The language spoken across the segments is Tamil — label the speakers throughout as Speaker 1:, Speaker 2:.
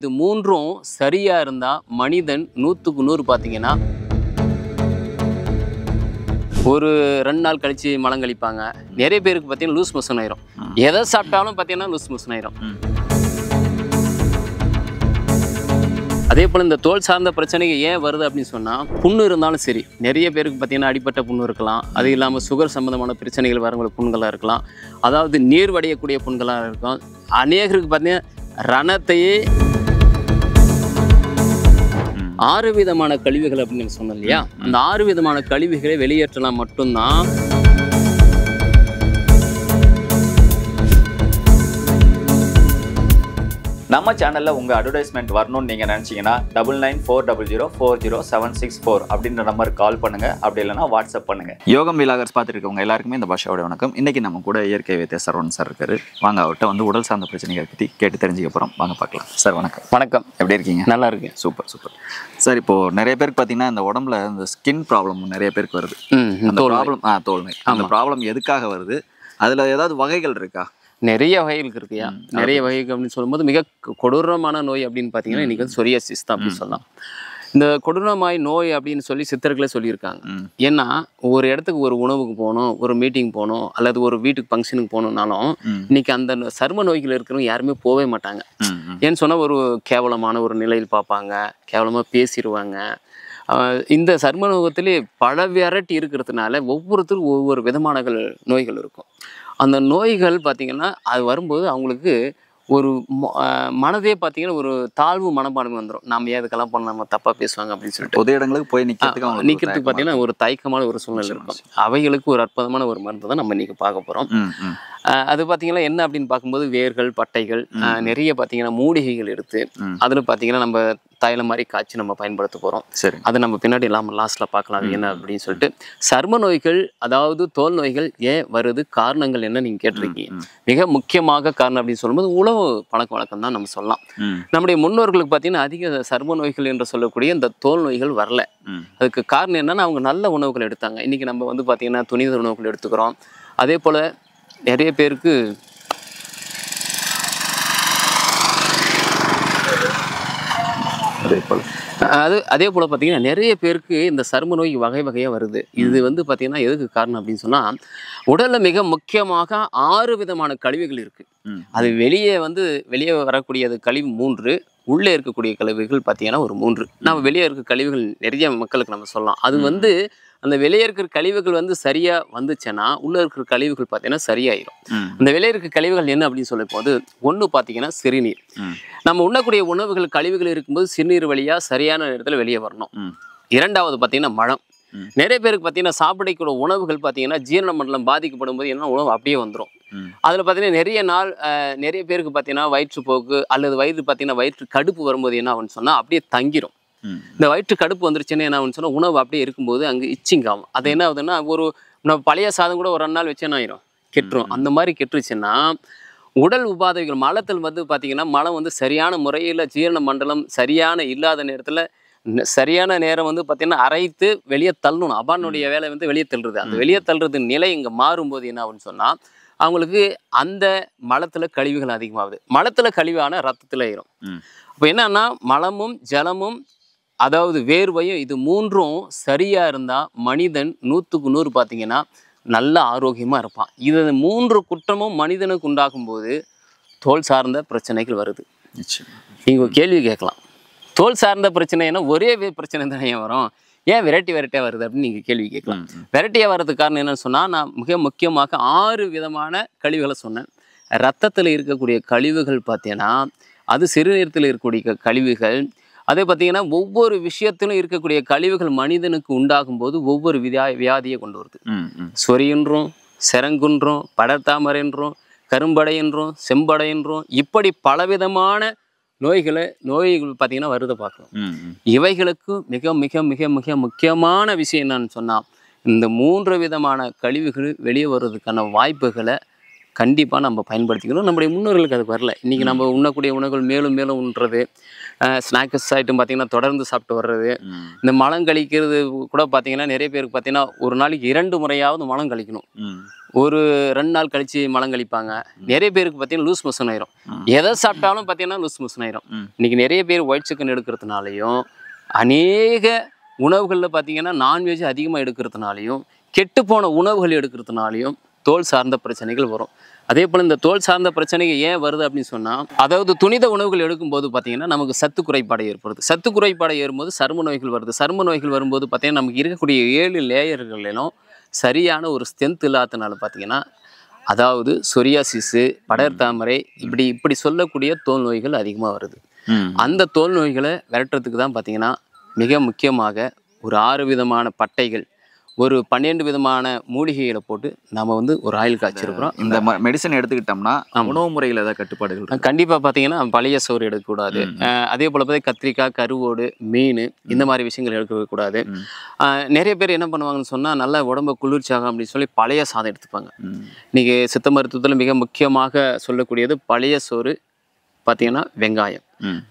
Speaker 1: இது மூன்றும் சரியாக இருந்தால் மனிதன் நூற்றுக்கு நூறு பாத்தீங்கன்னா ஒரு ரெண்டு நாள் மலம் மலங்கழிப்பாங்க நிறைய பேருக்கு பார்த்தீங்கன்னா லூஸ் மோஷன் ஆயிரும் எதை சாப்பிட்டாலும் பார்த்தீங்கன்னா லூஸ் மோஷன் ஆயிரும் அதே போல் இந்த தோல் சார்ந்த பிரச்சனைக்கு ஏன் வருது அப்படின்னு சொன்னால் புண்ணு இருந்தாலும் சரி நிறைய பேருக்கு பாத்தீங்கன்னா அடிப்பட்ட புண்ணு இருக்கலாம் அது இல்லாமல் சுகர் சம்மந்தமான பிரச்சனைகள் வரவங்களுக்கு புண்களாக இருக்கலாம் அதாவது நீர் வடையக்கூடிய புண்களாக இருக்கும் அநேகருக்கு பார்த்தீங்கன்னா ரணத்தையே ஆறு விதமான கழிவுகள் அப்படின்னு சொன்னோம் இல்லையா அந்த ஆறு விதமான கழிவுகளை வெளியேற்றலாம் மட்டும்தான் நம்ம சேனலில் உங்கள்
Speaker 2: அட்வர்டைஸ்மெண்ட் வரணும்னு நீங்கள் நினச்சிங்கன்னா double nine four double zero four zero seven six four அப்படின்ற நம்பருக்கு கால் பண்ணுங்கள் அப்படி இல்லைன்னா வாட்ஸ்அப் பண்ணுங்கள் யோகம் விலாகர்ஸ் பார்த்துருக்கவங்க எல்லாருக்குமே இந்த பாஷாவோட வணக்கம் இன்றைக்கி நம்ம கூட இயற்கை வைத்திய சரவணன் சார் இருக்காரு வாங்க அவர்கிட்ட வந்து உடல் சார்ந்த பிரச்சனைகளை பற்றி கேட்டு தெரிஞ்சுக்க போகிறோம் வாங்க பார்க்கலாம் சார் வணக்கம் வணக்கம் எப்படி இருக்கீங்க நல்லா இருக்கு சூப்பர் சூப்பர் சார் இப்போது நிறைய பேருக்கு பார்த்தீங்கன்னா இந்த உடம்புல இந்த ஸ்கின்
Speaker 1: ப்ராப்ளம் நிறைய பேருக்கு வருது அந்த ப்ராப்ளம் ஆ தோல்மை அந்த ப்ராப்ளம் எதுக்காக வருது அதில் ஏதாவது வகைகள் இருக்கா நிறைய வகைகளுக்கு இருக்குயா நிறைய வகைகள் அப்படின்னு சொல்லும்போது மிக கொடூரமான நோய் அப்படின்னு பார்த்தீங்கன்னா இன்றைக்கி வந்து சொரியசிஸ் தான் அப்படின்னு சொல்லலாம் இந்த கொடூரமாய் நோய் அப்படின்னு சொல்லி சித்தர்களே சொல்லியிருக்காங்க ஏன்னா ஒரு இடத்துக்கு ஒரு உணவுக்கு போகணும் ஒரு மீட்டிங் போகணும் அல்லது ஒரு வீட்டுக்கு ஃபங்க்ஷனுக்கு போகணுன்னாலும் இன்னைக்கு அந்த சர்ம நோய்கள் இருக்கிறவங்க யாருமே போவே மாட்டாங்க ஏன்னு சொன்னால் ஒரு கேவலமான ஒரு நிலையில் பார்ப்பாங்க கேவலமாக பேசிடுவாங்க இந்த சர்ம நோகத்திலே பல வெரைட்டி இருக்கிறதுனால ஒவ்வொருத்தரும் ஒவ்வொரு விதமான நோய்கள் இருக்கும் அந்த நோய்கள் பார்த்திங்கன்னா அது வரும்போது அவங்களுக்கு ஒரு மனதே பார்த்தீங்கன்னா ஒரு தாழ்வு மனப்பான்மை வந்துடும் நம்ம ஏன் இதுக்கெல்லாம் பண்ண நம்ம தப்பாக பேசுவாங்க அப்படின்னு சொல்லிட்டு பொது இடங்களுக்கு போய் நிற்கிறதுக்கு நிற்கிறதுக்கு பார்த்தீங்கன்னா ஒரு தயக்கமான ஒரு சூழ்நிலை இருக்கும் அவைகளுக்கு ஒரு அற்புதமான ஒரு மருந்து தான் நம்ம இன்றைக்கி பார்க்க போகிறோம் அது பார்த்தீங்கன்னா என்ன அப்படின்னு பார்க்கும்போது வேர்கள் பட்டைகள் நிறைய பார்த்தீங்கன்னா மூலிகைகள் எடுத்து அதில் பார்த்தீங்கன்னா நம்ம தைலம் மாதிரி காய்ச்சி நம்ம பயன்படுத்த போகிறோம் சரி அதை நம்ம பின்னாடி இல்லாமல் லாஸ்ட்ல பார்க்கலாம் என்ன அப்படின்னு சொல்லிட்டு சர்ம நோய்கள் அதாவது தோல் நோய்கள் ஏன் வருது காரணங்கள் என்ன நீங்கள் கேட்டிருக்கீங்க மிக முக்கியமாக காரணம் அப்படின்னு சொல்லும்போது உணவு பழக்க வழக்கம் தான் நம்ம சொல்லலாம் நம்முடைய முன்னோர்களுக்கு பார்த்தீங்கன்னா அதிக சர்ம நோய்கள் என்று சொல்லக்கூடிய இந்த தோல் நோய்கள் வரல அதுக்கு காரணம் என்னன்னா அவங்க நல்ல உணவுகள் எடுத்தாங்க இன்னைக்கு நம்ம வந்து பார்த்தீங்கன்னா துணித உணவுகள் எடுத்துக்கிறோம் அதே போல நிறைய பேருக்கு அதே போல் அது அதே போல் பார்த்தீங்கன்னா நிறைய பேருக்கு இந்த சரும நோய் வகை வகையாக வருது இது வந்து பார்த்தீங்கன்னா எதுக்கு காரணம் அப்படின்னு சொன்னால் உடலில் மிக முக்கியமாக ஆறு விதமான கழிவுகள் இருக்குது அது வெளியே வந்து வெளியே வரக்கூடியது கழிவு மூன்று உள்ளே இருக்கக்கூடிய கழிவுகள் பார்த்தீங்கன்னா ஒரு மூன்று நம்ம வெளியே இருக்க கழிவுகள் நிறைய மக்களுக்கு நம்ம சொல்லலாம் அது வந்து அந்த வெளியே இருக்கிற கழிவுகள் வந்து சரியாக வந்துச்சுன்னா உள்ளே இருக்கிற கழிவுகள் பார்த்தீங்கன்னா சரியாயிடும் அந்த வெளியே இருக்கிற கழிவுகள் என்ன அப்படின்னு சொல்லும் போது ஒன்று பார்த்தீங்கன்னா சிறுநீர் நம்ம உண்ணக்கூடிய உணவுகள் கழிவுகள் இருக்கும்போது சிறுநீர் வழியாக சரியான நேரத்தில் வெளியே வரணும் இரண்டாவது பார்த்தீங்கன்னா மழம் நிறைய பேருக்கு பார்த்தீங்கன்னா சாப்பிடக்கூடிய உணவுகள் பார்த்தீங்கன்னா ஜீரண மண்டலம் பாதிக்கப்படும் போது என்ன உணவு அப்படியே வந்துடும் அதில் பார்த்தீங்கன்னா நிறைய நாள் நிறைய பேருக்கு பார்த்தீங்கன்னா வயிற்றுப்போக்கு அல்லது வயிறு பார்த்தீங்கன்னா வயிற்று கடுப்பு வரும்போது என்ன ஆகும்னு சொன்னால் அப்படியே தங்கிரும் இந்த வயிற்று கடுப்பு வந்துருச்சுன்னு என்ன சொன்னால் உணவு அப்படியே இருக்கும்போது அங்கே இச்சிங் ஆகும் அது என்ன ஆகுதுன்னா ஒரு நம்ம பழைய சாதம் கூட ஒரு ரெண்டு நாள் வச்சு ஆயிரும் கெட்டுரும் அந்த மாதிரி கெட்டுருச்சுன்னா உடல் உபாதைகள் மலத்தில் வந்து பார்த்திங்கன்னா மலம் வந்து சரியான முறையில் ஜீரண மண்டலம் சரியான இல்லாத நேரத்தில் சரியான நேரம் வந்து பார்த்தீங்கன்னா அரைத்து வெளியே தள்ளணும் அபானுடைய வேலை வந்து வெளியே தள்ளுறது அந்த வெளியே தள்ளுறது நிலை இங்கே மாறும்போது என்ன ஆகுன்னு சொன்னால் அவங்களுக்கு அந்த மலத்தில் கழிவுகள் அதிகமாகுது மலத்தில் கழிவான ரத்தத்தில் ஆயிரும் இப்போ என்னன்னா மலமும் ஜலமும் அதாவது வேர்வையும் இது மூன்றும் சரியாக இருந்தால் மனிதன் நூற்றுக்கு நூறு பார்த்திங்கன்னா நல்ல ஆரோக்கியமாக இருப்பான் இது மூன்று குற்றமும் மனிதனுக்கு உண்டாகும் போது தோல் சார்ந்த பிரச்சனைகள் வருது நீங்கள் கேள்வி கேட்கலாம் தோல் சார்ந்த பிரச்சனைனா ஒரே பிரச்சனை தானே வரும் ஏன் வெரைட்டி வெரைட்டியாக வருது அப்படின்னு நீங்கள் கேள்வி கேட்கலாம் வெரைட்டியாக வர்றதுக்கு காரணம் என்னென்னு சொன்னால் நான் மிக முக்கியமாக ஆறு விதமான கழிவுகளை சொன்னேன் ரத்தத்தில் இருக்கக்கூடிய கழிவுகள் பார்த்தீங்கன்னா அது சிறுநீரத்தில் இருக்கக்கூடிய கழிவுகள் அதே பார்த்தீங்கன்னா ஒவ்வொரு விஷயத்திலும் இருக்கக்கூடிய கழிவுகள் மனிதனுக்கு உண்டாகும் போது ஒவ்வொரு வியா வியாதியை கொண்டு வருது சொரியன்றும் செரங்குன்றும் படர்தாமரை என்றும் கரும்படை என்றும் செம்படை என்றும் இப்படி பலவிதமான நோய்களை நோய்கள் பார்த்தீங்கன்னா வருது பார்க்கலாம் இவைகளுக்கு மிக மிக மிக மிக முக்கியமான விஷயம் என்னன்னு சொன்னால் இந்த மூன்று விதமான கழிவுகள் வெளியே வர்றதுக்கான வாய்ப்புகளை கண்டிப்பாக நம்ம பயன்படுத்திக்கணும் நம்முடைய முன்னோர்களுக்கு அது வரல இன்றைக்கி நம்ம உண்ணக்கூடிய உணவுகள் மேலும் மேலும் உண்றது ஸ்நாக்ஸ் ஐட்டம் பார்த்தீங்கன்னா தொடர்ந்து சாப்பிட்டு வர்றது இந்த மலம் கழிக்கிறது கூட பார்த்தீங்கன்னா நிறைய பேருக்கு பார்த்தீங்கன்னா ஒரு நாளைக்கு இரண்டு முறையாவது மலம் கழிக்கணும் ஒரு ரெண்டு நாள் கழிச்சு மலம் கழிப்பாங்க நிறைய பேருக்கு பார்த்தீங்கன்னா லூஸ் மோஷன் ஆயிரும் எதை சாப்பிட்டாலும் பார்த்தீங்கன்னா லூஸ் மிஷன் ஆயிரும் இன்னைக்கு நிறைய பேர் ஒயிட் சிக்கன் எடுக்கிறதுனாலையும் அநேக உணவுகளில் பார்த்தீங்கன்னா நான்வெஜ் அதிகமாக எடுக்கிறதுனாலையும் கெட்டுப்போன உணவுகள் எடுக்கிறதுனாலையும் தோல் சார்ந்த பிரச்சனைகள் வரும் அதே போல் இந்த தோல் சார்ந்த பிரச்சனைக்கு ஏன் வருது அப்படின்னு சொன்னால் அதாவது துணித உணவுகள் எடுக்கும்போது பார்த்தீங்கன்னா நமக்கு சத்து குறைபாடு ஏற்படுது சத்து குறைபாடு ஏறும்போது சரும நோய்கள் வருது சரும நோய்கள் வரும்போது பார்த்திங்கன்னா நமக்கு இருக்கக்கூடிய ஏழு லேயர்களிலும் சரியான ஒரு ஸ்ட்ரென்த் இல்லாதனால பார்த்திங்கன்னா அதாவது சொரியாசிஸு படர் தாமரை இப்படி இப்படி சொல்லக்கூடிய தோல் நோய்கள் அதிகமாக வருது அந்த தோல் நோய்களை விரட்டுறதுக்கு தான் பார்த்திங்கன்னா மிக முக்கியமாக ஒரு ஆறு விதமான பட்டைகள் ஒரு பன்னெண்டு விதமான மூலிகைகளை போட்டு நம்ம வந்து ஒரு ஆயில் காய்ச்சிருக்கிறோம் இந்த மெடிசன் எடுத்துக்கிட்டோம்னா உணவு முறையில் ஏதாவது கட்டுப்பாடுகள் கண்டிப்பாக பார்த்தீங்கன்னா பழைய சோறு எடுக்கக்கூடாது அதே போல் பார்த்தா கத்திரிக்காய் கருவோடு மீன் இந்த மாதிரி விஷயங்கள் எடுக்கக்கூடாது நிறைய பேர் என்ன பண்ணுவாங்கன்னு சொன்னால் நல்லா உடம்பு குளிர்ச்சியாகும் அப்படின்னு சொல்லி பழைய சாதம் எடுத்துப்பாங்க இன்றைக்கி சித்த மருத்துவத்தில் மிக முக்கியமாக சொல்லக்கூடியது பழைய சோறு பார்த்தீங்கன்னா வெங்காயம்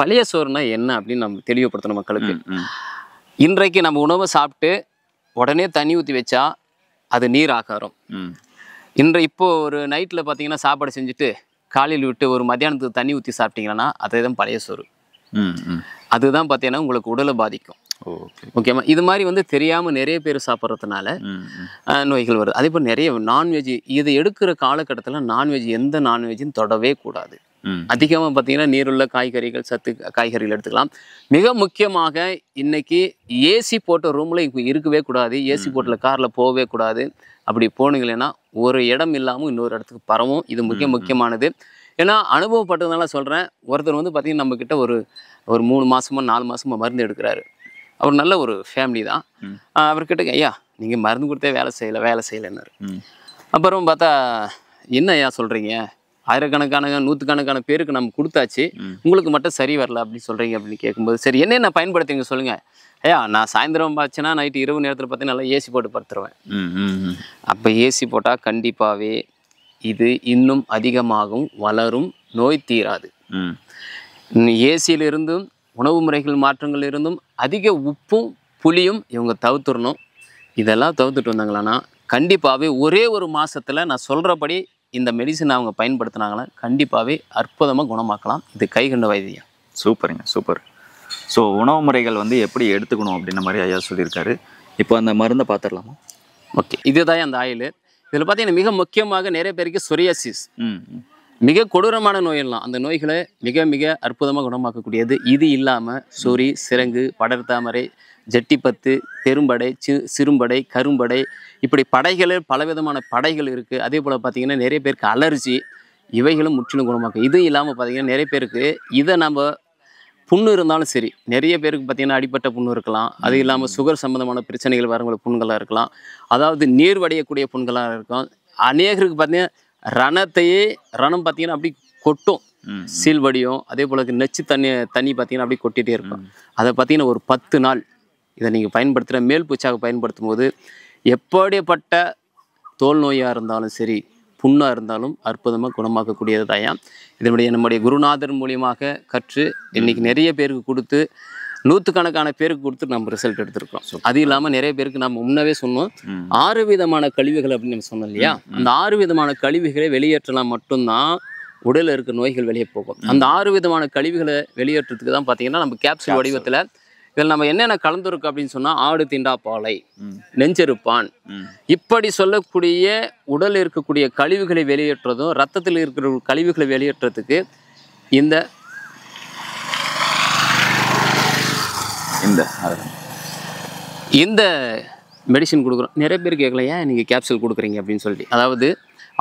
Speaker 1: பழைய சோறுனா என்ன அப்படின்னு நம்ம தெளிவுபடுத்தணும் மக்களுக்கு இன்றைக்கு நம்ம உணவை சாப்பிட்டு உடனே தண்ணி ஊற்றி வச்சா அது நீர் ஆகாரம் இன்று இப்போ ஒரு நைட்டில் பார்த்தீங்கன்னா சாப்பாடு செஞ்சுட்டு காலையில் விட்டு ஒரு மத்தியானத்துக்கு தண்ணி ஊற்றி சாப்பிட்டீங்கன்னா அதே தான் பழைய சோறு அதுதான் பார்த்தீங்கன்னா உங்களுக்கு உடலை பாதிக்கும் ஓகேமா இது மாதிரி வந்து தெரியாமல் நிறைய பேர் சாப்பிட்றதுனால நோய்கள் வருது அதே போல் நிறைய நான்வெஜ் இதை எடுக்கிற காலகட்டத்தில் நான்வெஜ் எந்த நான்வெஜ்ஜும் தொடவே கூடாது அதிகமாக பார்த்தீங்கன்னா நீருள்ள காய்கறிகள் சத்து காய்கறிகள் எடுத்துக்கலாம் மிக முக்கியமாக இன்னைக்கு ஏசி போட்ட ரூமில் இப்போ இருக்கவே கூடாது ஏசி போட்டில் காரில் போகவே கூடாது அப்படி போனீங்களேன்னா ஒரு இடம் இல்லாமல் இன்னொரு இடத்துக்கு பரவும் இது முக்கிய முக்கியமானது ஏன்னா அனுபவப்பட்டதுனால சொல்கிறேன் ஒருத்தர் வந்து பார்த்திங்கன்னா நம்மக்கிட்ட ஒரு ஒரு மூணு மாதமோ நாலு மாதமோ மருந்து எடுக்கிறாரு அவர் நல்ல ஒரு ஃபேமிலி தான் அவர்கிட்ட ஐயா நீங்கள் மருந்து கொடுத்தே வேலை செய்யலை வேலை செய்யலைன்னாரு அப்புறம் பார்த்தா என்ன ஐயா சொல்கிறீங்க ஆயிரக்கணக்கான நூற்றுக்கணக்கான பேருக்கு நம்ம கொடுத்தாச்சு உங்களுக்கு மட்டும் சரி வரல அப்படின்னு சொல்கிறீங்க அப்படின்னு கேட்கும்போது சரி என்ன என்ன பயன்படுத்துங்க சொல்லுங்கள் ஐயா நான் சாயந்தரம் பார்த்துன்னா நைட்டு இரவு நேரத்தில் பார்த்தீங்கன்னா நல்லா ஏசி போட்டு படுத்துருவேன் அப்போ ஏசி போட்டால் கண்டிப்பாகவே இது இன்னும் அதிகமாகவும் வளரும் நோய் தீராது ஏசியிலிருந்தும் உணவு முறைகள் மாற்றங்கள் இருந்தும் அதிக உப்பும் புளியும் இவங்க தவிர்த்துடணும் இதெல்லாம் தவிர்த்துட்டு வந்தாங்களான்னா கண்டிப்பாகவே ஒரே ஒரு மாதத்தில் நான் சொல்கிறபடி இந்த மெடிசன் அவங்க பயன்படுத்தினாங்கன்னா கண்டிப்பாகவே அற்புதமாக குணமாக்கலாம் இது கைகண்ட வைத்தியம் சூப்பருங்க
Speaker 2: சூப்பர் ஸோ உணவு முறைகள் வந்து எப்படி எடுத்துக்கணும் அப்படின்ற மாதிரி ஐயா சொல்லியிருக்காரு இப்போ அந்த மருந்தை
Speaker 1: பார்த்துடலாமா ஓகே இதுதான் அந்த ஆயில் இதில் பார்த்தீங்கன்னா மிக முக்கியமாக நிறைய பேருக்கு சொரியாசிஸ் மிக கொடூரமான நோயெல்லாம் அந்த நோய்களை மிக மிக அற்புதமாக குணமாக்கக்கூடியது இது இல்லாமல் சொறி சிறங்கு படர்தாமரை ஜெட்டிப்பத்து பெரும்படை சி சிறும்படை கரும்படை இப்படி படைகள் பலவிதமான படைகள் இருக்குது அதே போல் பார்த்திங்கன்னா நிறைய பேருக்கு அலர்ஜி இவைகளும் முற்றிலும் குணமாக்கும் இது இல்லாமல் பார்த்திங்கன்னா நிறைய பேருக்கு இதை நம்ம புண்ணு இருந்தாலும் சரி நிறைய பேருக்கு பார்த்திங்கன்னா அடிப்பட்ட புண்ணு இருக்கலாம் அது இல்லாமல் சுகர் சம்மந்தமான பிரச்சனைகள் வரவங்களுக்கு புண்களாக இருக்கலாம் அதாவது நீர் வடையக்கூடிய புண்களாக இருக்கும் அநேகருக்கு பார்த்திங்கன்னா ரணத்தையே ரணம் பார்த்திங்கன்னா அப்படி கொட்டும் சீல்வடியும் அதே போல் நச்சு தண்ணி தண்ணி பார்த்திங்கன்னா அப்படி கொட்டிகிட்டே இருக்கும் அதை பார்த்திங்கன்னா ஒரு பத்து நாள் இதை நீங்கள் பயன்படுத்துகிற மேல் பூச்சாக பயன்படுத்தும் போது எப்படிப்பட்ட தோல் நோயாக இருந்தாலும் சரி புண்ணாக இருந்தாலும் அற்புதமாக குணமாக்கக்கூடியது தாயாம் இதனுடைய நம்முடைய குருநாதர் மூலியமாக கற்று இன்றைக்கி நிறைய பேருக்கு கொடுத்து நூற்றுக்கணக்கான பேருக்கு கொடுத்து நம்ம ரிசல்ட் எடுத்திருக்கோம் அது இல்லாமல் நிறைய பேருக்கு நம்ம முன்னவே சொன்னோம் ஆறு விதமான கழிவுகள் அப்படின்னு நம்ம சொன்னோம் இல்லையா அந்த ஆறு விதமான கழிவுகளை வெளியேற்றலாம் மட்டும்தான் உடலில் இருக்க நோய்கள் வெளியே போகும் அந்த ஆறு விதமான கழிவுகளை வெளியேற்றத்துக்கு தான் பார்த்தீங்கன்னா நம்ம கேப்சூல் வடிவத்தில் இதில் நம்ம என்னென்ன கலந்துருக்கு அப்படின்னு சொன்னால் ஆடு பாலை நெஞ்செருப்பான் இப்படி சொல்லக்கூடிய உடல் இருக்கக்கூடிய கழிவுகளை வெளியேற்றதும் ரத்தத்தில் இருக்கிற கழிவுகளை வெளியேற்றத்துக்கு இந்த இந்த இந்த மெடிசின் கொடுக்குறோம் நிறைய பேர் கேட்கலையா நீங்கள் கேப்சல் கொடுக்குறீங்க அப்படின்னு சொல்லி அதாவது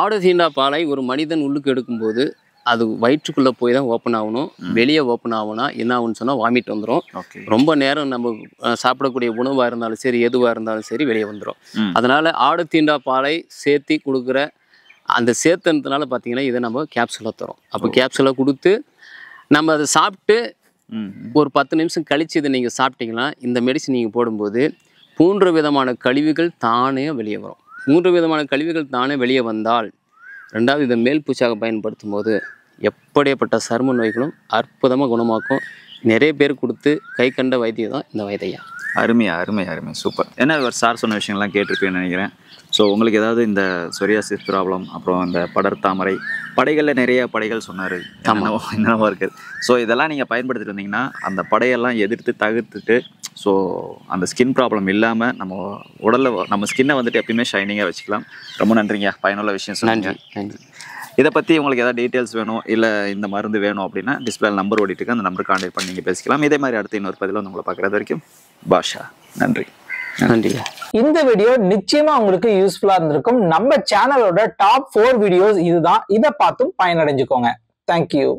Speaker 1: ஆடு தீண்டா பாலை ஒரு மனிதன் உள்ளுக்கு எடுக்கும்போது அது வயிற்றுக்குள்ளே போய் தான் ஓப்பன் ஆகணும் வெளியே ஓப்பன் ஆகணும்னா என்ன ஆகுன்னு சொன்னால் வாமிட் வந்துடும் ரொம்ப நேரம் நம்ம சாப்பிடக்கூடிய உணவாக இருந்தாலும் சரி எதுவாக இருந்தாலும் சரி வெளியே வந்துடும் அதனால் ஆடு தீண்டா பாலை சேர்த்தி கொடுக்குற அந்த சேர்த்துனதுனால பார்த்தீங்கன்னா இதை நம்ம கேப்சூலாக தரோம் அப்போ கேப்சூலாக கொடுத்து நம்ம அதை சாப்பிட்டு ஒரு பத்து நிமிஷம் கழித்து இதை நீங்கள் சாப்பிட்டீங்கன்னா இந்த மெடிசன் நீங்கள் போடும்போது மூன்று விதமான கழிவுகள் தானே வெளியே வரும் மூன்று விதமான கழிவுகள் தானே வெளியே வந்தால் ரெண்டாவது இதை மேல் பூச்சாக பயன்படுத்தும் போது எப்படியப்பட்ட சரும நோய்களும் அற்புதமாக குணமாக்கும் நிறைய பேர் கொடுத்து கை கண்ட வைத்தியம் தான் இந்த வைத்தியம் அருமையா அருமை அருமை சூப்பர் ஏன்னா ஒரு சார்
Speaker 2: சொன்ன விஷயங்கள்லாம் கேட்டிருப்பேன்னு நினைக்கிறேன் ஸோ உங்களுக்கு ஏதாவது இந்த சொரியாசிஸ் ப்ராப்ளம் அப்புறம் இந்த படர்த்தாமரை படைகளில் நிறைய படைகள் சொன்னார் என்னவோ இருக்குது ஸோ இதெல்லாம் நீங்கள் பயன்படுத்திட்டு வந்தீங்கன்னா அந்த படையெல்லாம் எதிர்த்து தகுத்துட்டு ஸோ அந்த ஸ்கின் ப்ராப்ளம் இல்லாமல் நம்ம உடலில் நம்ம ஸ்கின்னை வந்துட்டு எப்பயுமே ஷைனிங்காக வச்சுக்கலாம் ரொம்ப நன்றிங்க பயனுள்ள விஷயம் நன்றி நன்றி இதை பற்றி உங்களுக்கு எதாவது டீட்டெயில்ஸ் வேணும் இல்லை இந்த மருந்து வேணும் அப்படின்னா டிஸ்பிளே நம்பர் ஓடிட்டுருக்கு அந்த நம்பர் கான்டாக்ட் பண்ணி நீங்கள் பேசிக்கலாம் இதே மாதிரி அடுத்த இன்னொரு பதிவில் உங்களை பார்க்குறது வரைக்கும் பாஷா
Speaker 1: நன்றி நன்றி இந்த வீடியோ நிச்சயமா உங்களுக்கு யூஸ்ஃபுல்லா இருந்திருக்கும் நம்ம சேனலோட டாப் ஃபோர் வீடியோஸ் இதுதான் இதை பார்த்தும் பயனடைஞ்சுக்கோங்க தேங்க்யூ